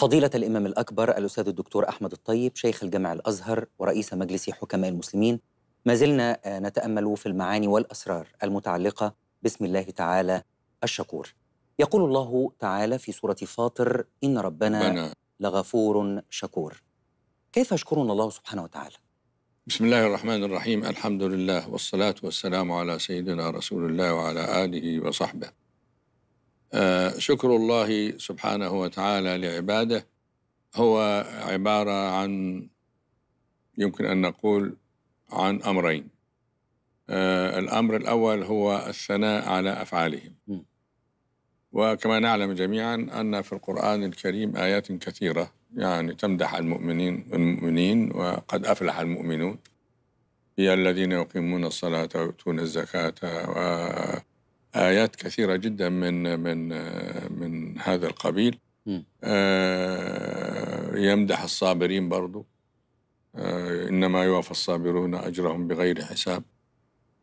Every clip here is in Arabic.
فضيلة الإمام الأكبر الأستاذ الدكتور أحمد الطيب شيخ الجامع الأزهر ورئيس مجلس حكماء المسلمين ما زلنا آه، نتأمل في المعاني والأسرار المتعلقة باسم الله تعالى الشكور يقول الله تعالى في سورة فاطر إن ربنا بنا. لغفور شكور كيف أشكرنا الله سبحانه وتعالى؟ بسم الله الرحمن الرحيم الحمد لله والصلاة والسلام على سيدنا رسول الله وعلى آله وصحبه شكر الله سبحانه وتعالى لعباده هو عبارة عن يمكن أن نقول عن أمرين آه، الأمر الأول هو الثناء على أفعالهم وكما نعلم جميعا أن في القرآن الكريم آيات كثيرة يعني تمدح المؤمنين المؤمنين وقد أفلح المؤمنون هي الذين يقيمون الصلاة ويؤتون الزكاة آيات كثيرة جدا من من من هذا القبيل آه، يمدح الصابرين برضو آه، إنما يوفى الصابرون أجرهم بغير حساب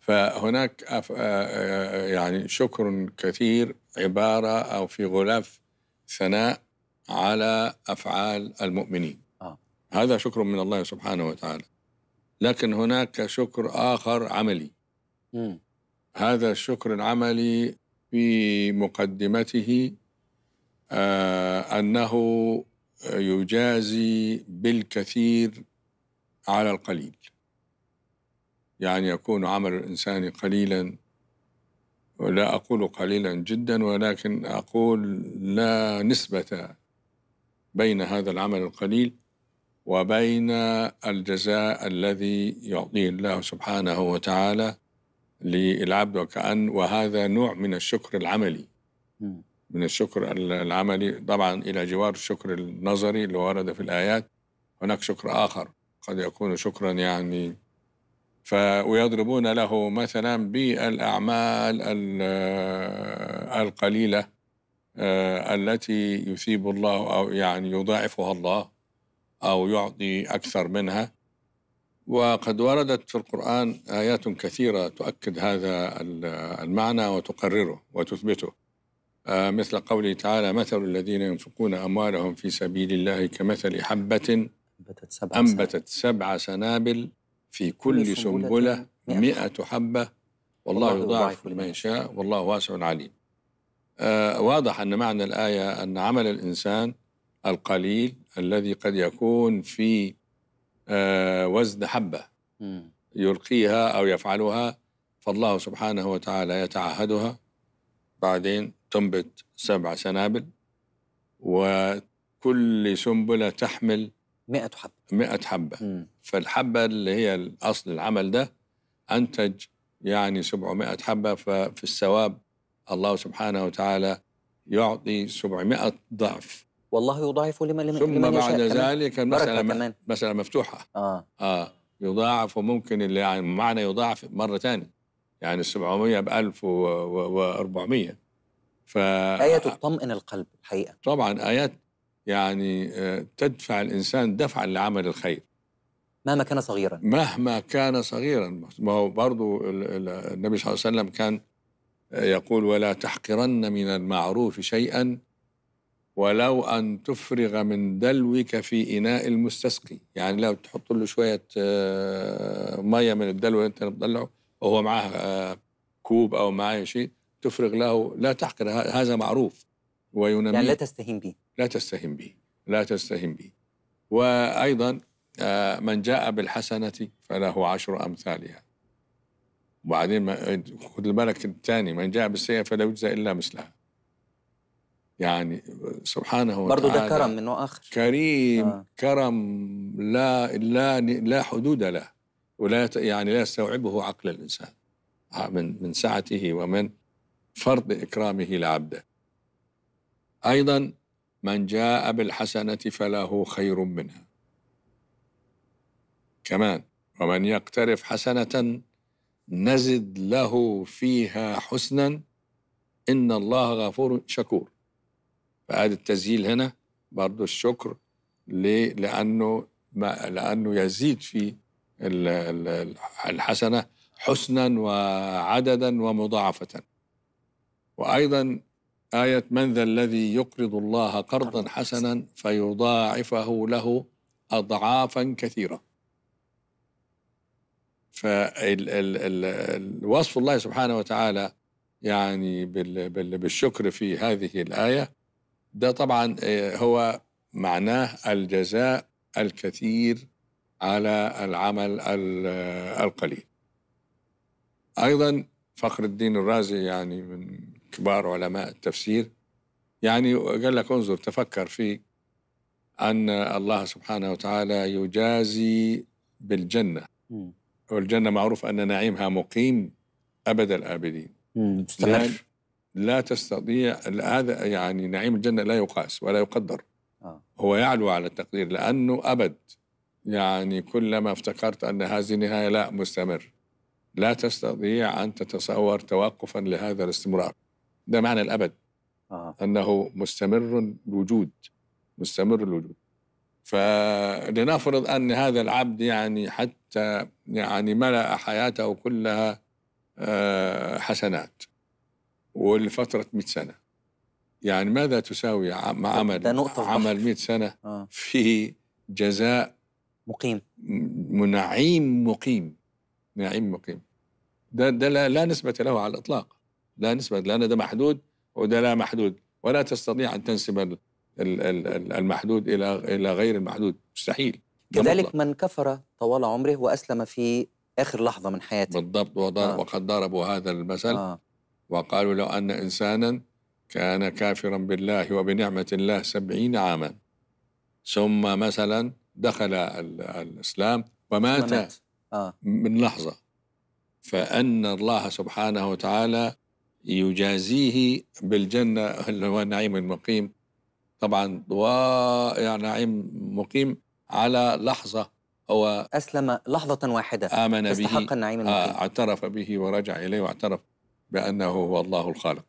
فهناك آه، يعني شكر كثير عبارة أو في غلاف ثناء على أفعال المؤمنين آه. هذا شكر من الله سبحانه وتعالى لكن هناك شكر آخر عملي هذا الشكر العملي في مقدمته آه، أنه يجازي بالكثير على القليل يعني يكون عمل الإنسان قليلا لا أقول قليلا جدا ولكن أقول لا نسبة بين هذا العمل القليل وبين الجزاء الذي يعطيه الله سبحانه وتعالى للعبد وكأن وهذا نوع من الشكر العملي من الشكر العملي طبعا إلى جوار الشكر النظري اللي ورد في الآيات هناك شكر آخر قد يكون شكرا يعني ف ويضربون له مثلا بالأعمال القليلة آه، التي يثيب الله أو يعني يضاعفها الله أو يعطي أكثر منها وقد وردت في القرآن آيات كثيرة تؤكد هذا المعنى وتقرره وتثبته آه، مثل قوله تعالى مثل الذين ينفقون أموالهم في سبيل الله كمثل حبة أنبتت سبع, أنبتت سبع سنابل في كل سنبلة مئة حبة والله يضاعف لمن يشاء والله واسع عليم آه، واضح أن معنى الآية أن عمل الإنسان القليل الذي قد يكون في آه، وزن حبة يلقيها أو يفعلها فالله سبحانه وتعالى يتعهدها بعدين تنبت سبع سنابل وكل سنبلة تحمل مئة حبة مئة حبة فالحبة اللي هي الاصل العمل ده أنتج يعني 700 حبة ففي الثواب الله سبحانه وتعالى يعطي 700 ضعف والله يضاعف لمن لمن ثم لمن بعد ذلك المسألة مسألة مفتوحة آه. آه يضاعف وممكن اللي يعني معنى يضاعف مرة ثانية يعني ال 700 ب 1400 ف آية تطمئن القلب الحقيقة طبعا آيات يعني آه، تدفع الإنسان دفعا لعمل الخير مهما كان صغيرا مهما كان صغيرا ما هو برضه النبي صلى الله عليه وسلم كان يقول ولا تحقرن من المعروف شيئا ولو أن تفرغ من دلوك في إناء المستسقي يعني لو تحط له شوية آه، مية من الدلو اللي أنت بتطلعه وهو معاه آه، كوب أو معاه شيء تفرغ له لا تحقر هذا معروف وينمي يعني لا تستهين به لا تستهين به لا تستهين به وأيضا آه، من جاء بالحسنة فله عشر أمثالها وبعدين خذ بالك الثاني من جاء بالسيئة فلا يجزى إلا مثلها يعني سبحانه وتعالى برضه ده كرم من نوع آخر كريم آه. كرم لا لا لا حدود له ولا يعني لا يستوعبه عقل الإنسان آه، من من سعته ومن فرض إكرامه لعبده أيضا من جاء بالحسنة فله خير منها كمان ومن يقترف حسنة نزد له فيها حسنا إن الله غفور شكور فإعادة تسجيل هنا برضو الشكر ليه؟ لأنه ما لأنه يزيد في الحسنة حسنا وعددا ومضاعفة وأيضا آية من ذا الذي يقرض الله قرضا حسنا فيضاعفه له أضعافا كثيرة فالوصف الله سبحانه وتعالى يعني بالشكر في هذه الآية ده طبعا آه، هو معناه الجزاء الكثير على العمل آه، القليل أيضا فخر الدين الرازي يعني من كبار علماء التفسير يعني قال لك انظر تفكر في أن الله سبحانه وتعالى يجازي بالجنة والجنة معروف أن نعيمها مقيم أبد الآبدين مستمر لا تستطيع هذا يعني نعيم الجنة لا يقاس ولا يقدر آه. هو يعلو على التقدير لأنه أبد يعني كلما افتكرت أن هذه النهاية لا مستمر لا تستطيع أن تتصور توقفا لهذا الاستمرار ده معنى الأبد آه. أنه مستمر الوجود مستمر الوجود فلنفرض أن هذا العبد يعني حتى يعني ملأ حياته كلها آه، حسنات ولفترة 100 سنة يعني ماذا تساوي عمل ده نقطة عمل 100 سنة آه. في جزاء مقيم نعيم مقيم نعيم مقيم ده ده لا, لا نسبة له على الإطلاق لا نسبة لأن ده محدود وده لا محدود ولا تستطيع أن تنسب المحدود إلى إلى غير المحدود مستحيل كذلك من كفر طوال عمره وأسلم في آخر لحظة من حياته بالضبط آه. وقد ضربوا هذا المثل آه. وقالوا لو أن إنسانا كان كافرا بالله وبنعمة الله سبعين عاما ثم مثلا دخل الإسلام ومات آه. من لحظة فأن الله سبحانه وتعالى يجازيه بالجنة اللي هو النعيم المقيم طبعا ضوائع نعيم مقيم على لحظة هو أسلم لحظة واحدة آمن به استحق النعيم المقيم آه، اعترف به ورجع إليه واعترف بأنه هو الله الخالق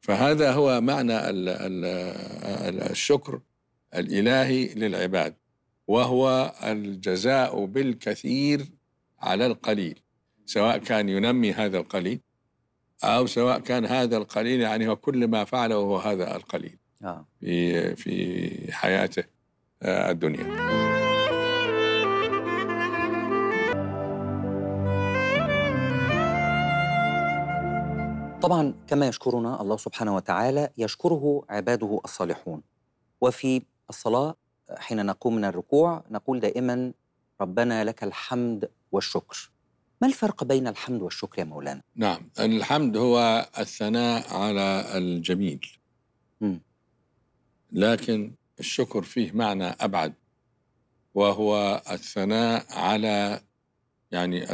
فهذا هو معنى الشكر الإلهي للعباد وهو الجزاء بالكثير على القليل سواء كان ينمي هذا القليل أو سواء كان هذا القليل يعني هو كل ما فعله هو هذا القليل آه. في في حياته آه، الدنيا طبعا كما يشكرنا الله سبحانه وتعالى يشكره عباده الصالحون وفي الصلاة حين نقوم من الركوع نقول دائما ربنا لك الحمد والشكر ما الفرق بين الحمد والشكر يا مولانا؟ نعم الحمد هو الثناء على الجميل م. لكن الشكر فيه معنى أبعد وهو الثناء على يعني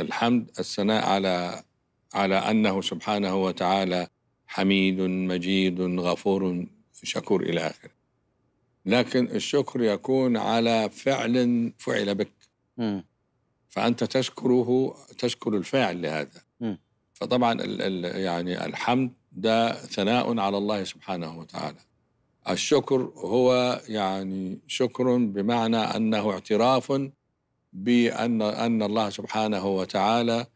الحمد الثناء على على انه سبحانه وتعالى حميد مجيد غفور شكور الى اخره لكن الشكر يكون على فعل فعل بك م. فانت تشكره تشكر الفاعل لهذا م. فطبعا يعني الحمد ده ثناء على الله سبحانه وتعالى الشكر هو يعني شكر بمعنى انه اعتراف بان ان الله سبحانه وتعالى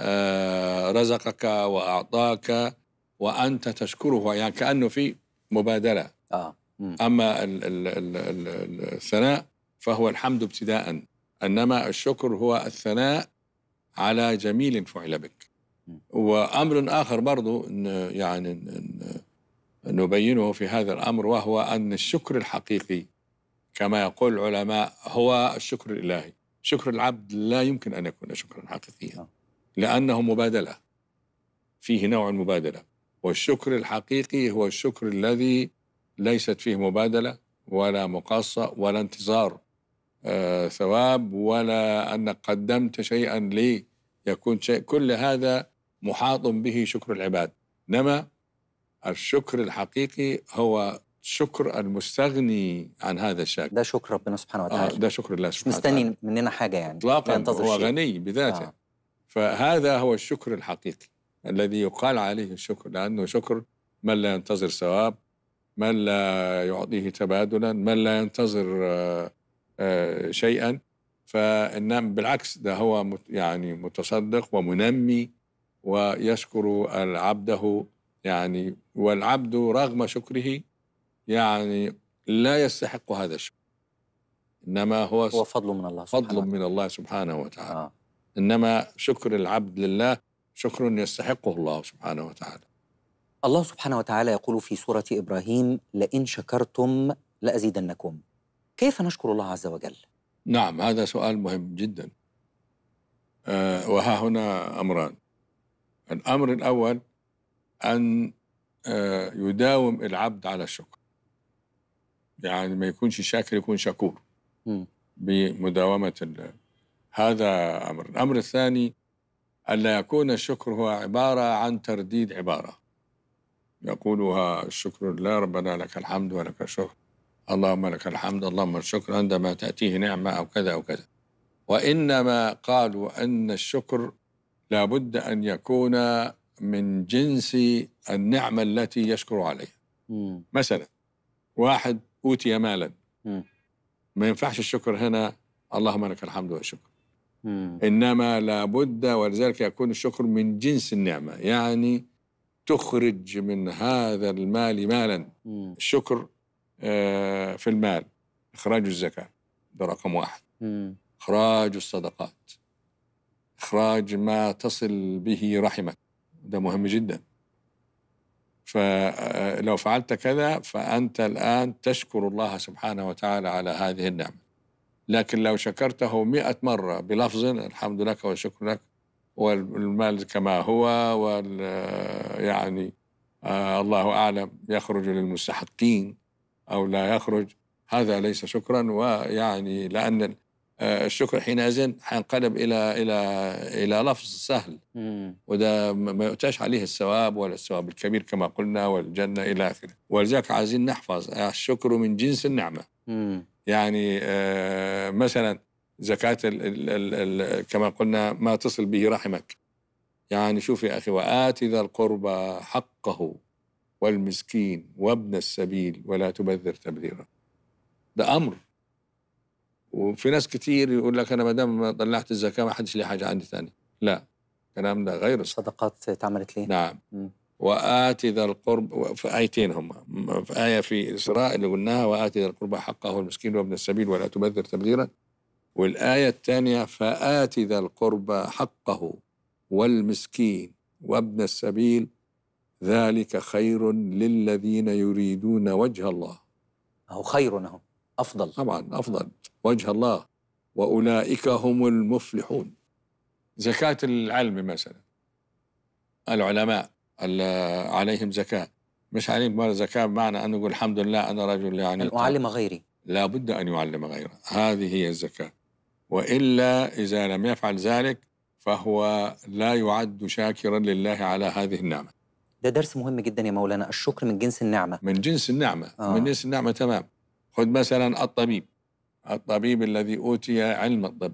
آه، رزقك واعطاك وانت تشكره يعني كانه في مبادله آه. اما الثناء فهو الحمد ابتداء انما الشكر هو الثناء على جميل فعل بك وامر اخر برضو يعني نبينه في هذا الامر وهو ان الشكر الحقيقي كما يقول العلماء هو الشكر الالهي شكر العبد لا يمكن ان يكون شكرا حقيقيا آه. لأنه مبادلة فيه نوع المبادلة والشكر الحقيقي هو الشكر الذي ليست فيه مبادلة ولا مقاصة ولا انتظار آه ثواب ولا أنك قدمت شيئا لي يكون شيء كل هذا محاط به شكر العباد إنما الشكر الحقيقي هو شكر المستغني عن هذا الشكر ده شكر ربنا سبحانه وتعالى آه ده شكر الله سبحانه مستني مستنين مننا حاجة يعني إطلاقا هو شيء. غني بذاته آه. فهذا هو الشكر الحقيقي الذي يقال عليه الشكر لأنه شكر من لا ينتظر ثواب من لا يعطيه تبادلا من لا ينتظر آه، آه، شيئا فإنما بالعكس ده هو يعني متصدق ومنمي ويشكر عبده يعني والعبد رغم شكره يعني لا يستحق هذا الشكر انما هو هو فضل من الله فضل من الله سبحانه وتعالى آه. إنما شكر العبد لله شكر يستحقه الله سبحانه وتعالى الله سبحانه وتعالى يقول في سورة إبراهيم لئن شكرتم لأزيدنكم كيف نشكر الله عز وجل؟ نعم هذا سؤال مهم جدا أه وها هنا أمران الأمر الأول أن أه يداوم العبد على الشكر يعني ما يكونش شاكر يكون شكور م. بمداومة هذا أمر الأمر الثاني أن لا يكون الشكر هو عبارة عن ترديد عبارة يقولها الشكر لله ربنا لك الحمد ولك الشكر اللهم لك الحمد اللهم الشكر عندما تأتيه نعمة أو كذا أو كذا وإنما قالوا أن الشكر لابد أن يكون من جنس النعمة التي يشكر عليها مثلا واحد أوتي مالا ما ينفعش الشكر هنا اللهم لك الحمد والشكر مم. إنما لابد ولذلك يكون الشكر من جنس النعمة يعني تخرج من هذا المال مالا مم. الشكر آه في المال إخراج الزكاة ده رقم واحد مم. إخراج الصدقات إخراج ما تصل به رحمك ده مهم جدا فلو آه، فعلت كذا فأنت الآن تشكر الله سبحانه وتعالى على هذه النعمة لكن لو شكرته مئة مرة بلفظ الحمد لك والشكر لك والمال كما هو وال يعني آه الله أعلم يخرج للمستحقين أو لا يخرج هذا ليس شكرا ويعني لأن آه، الشكر حينئذ حينقلب الى الى الى لفظ سهل وده ما يؤتاش عليه الثواب ولا الثواب الكبير كما قلنا والجنه الى اخره ولذلك عايزين نحفظ الشكر من جنس النعمه يعني آه، مثلا زكاة ال ال كما قلنا ما تصل به رحمك يعني شوف يا أخي وآت ذا القربى حقه والمسكين وابن السبيل ولا تبذر تبذيرا ده أمر وفي ناس كتير يقول لك أنا ما دام طلعت الزكاة ما حدش لي حاجة عندي ثانية لا الكلام ده غير الصدقات اتعملت ليه؟ نعم م. وآت ذا القرب في آيتين هما في آية في إسراء اللي قلناها وآت ذا القربى حقه المسكين وابن السبيل ولا تبذر تبذيرا والآية الثانية فآت ذا القربى حقه والمسكين وابن السبيل ذلك خير للذين يريدون وجه الله أو خير لهم أفضل طبعا أفضل وجه الله وأولئك هم المفلحون زكاة العلم مثلا العلماء عليهم زكاه مش عليهم زكاه بمعنى أن يقول الحمد لله انا رجل يعني ان اعلم غيري لا بد ان يعلم غيره هذه هي الزكاه والا اذا لم يفعل ذلك فهو لا يعد شاكرا لله على هذه النعمه ده درس مهم جدا يا مولانا الشكر من جنس النعمه من جنس النعمه آه. من جنس النعمه تمام خذ مثلا الطبيب الطبيب الذي اوتي علم الطب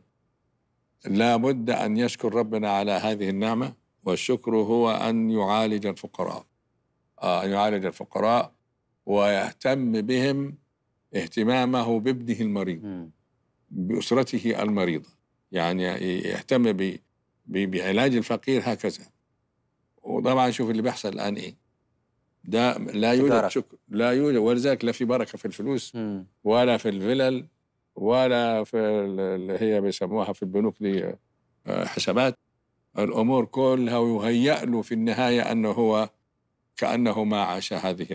لابد ان يشكر ربنا على هذه النعمه والشكر هو أن يعالج الفقراء آه، أن يعالج الفقراء ويهتم بهم اهتمامه بابنه المريض بأسرته المريضة يعني يهتم بعلاج الفقير هكذا وطبعا شوف اللي بيحصل الآن إيه ده لا يوجد شكر لا يوجد ولذلك لا في بركة في الفلوس ولا في الفلل ولا في اللي هي بيسموها في البنوك دي آه، حسابات الامور كلها ويهيأ له في النهايه انه هو كانه ما عاش هذه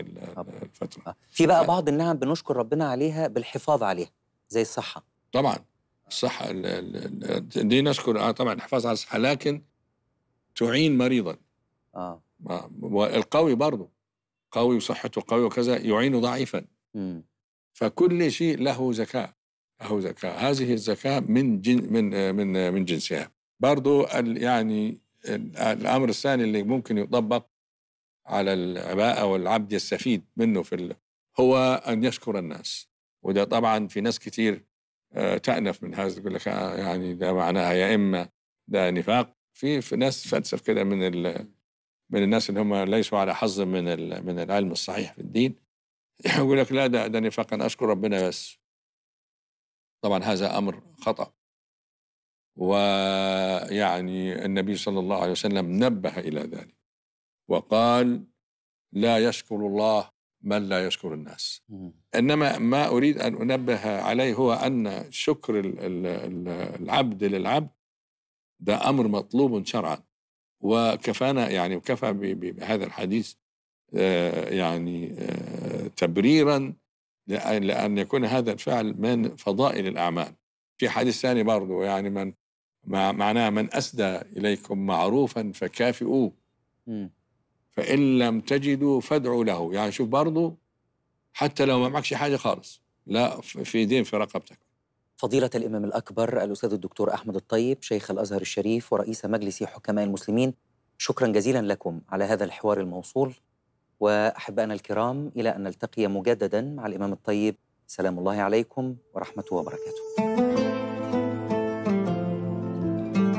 الفتره في بقى بعض النعم بنشكر ربنا عليها بالحفاظ عليها زي الصحه طبعا الصحه دي نشكر آه، طبعا الحفاظ على الصحه لكن تعين مريضا اه والقوي برضه قوي وصحته قوي وكذا يعين ضعيفا فكل شيء له زكاه له زكاه هذه الزكاه من جن من آه، من آه، من جنسها برضو يعني الامر الثاني اللي ممكن يطبق على العباءه والعبد يستفيد منه في هو ان يشكر الناس وده طبعا في ناس كتير آه، تأنف من هذا يقول لك آه، يعني ده معناها يا اما ده نفاق في في ناس فلسف كده من من الناس اللي هم ليسوا على حظ من من العلم الصحيح في الدين يقول لك لا ده ده نفاق انا اشكر ربنا بس طبعا هذا امر خطا ويعني النبي صلى الله عليه وسلم نبه إلى ذلك وقال لا يشكر الله من لا يشكر الناس إنما ما أريد أن أنبه عليه هو أن شكر العبد للعبد ده أمر مطلوب شرعا وكفانا يعني وكفى بهذا الحديث آه، يعني آه، تبريرا لأن يكون هذا الفعل من فضائل الأعمال في حديث ثاني برضه يعني من مع معناها من أسدى إليكم معروفا فكافئوه فإن لم تجدوا فادعوا له يعني شوف برضه حتى لو ما معكش حاجة خالص لا في دين في رقبتك فضيلة الإمام الأكبر الأستاذ الدكتور أحمد الطيب شيخ الأزهر الشريف ورئيس مجلس حكماء المسلمين شكرا جزيلا لكم على هذا الحوار الموصول وأحبائنا الكرام إلى أن نلتقي مجددا مع الإمام الطيب سلام الله عليكم ورحمة وبركاته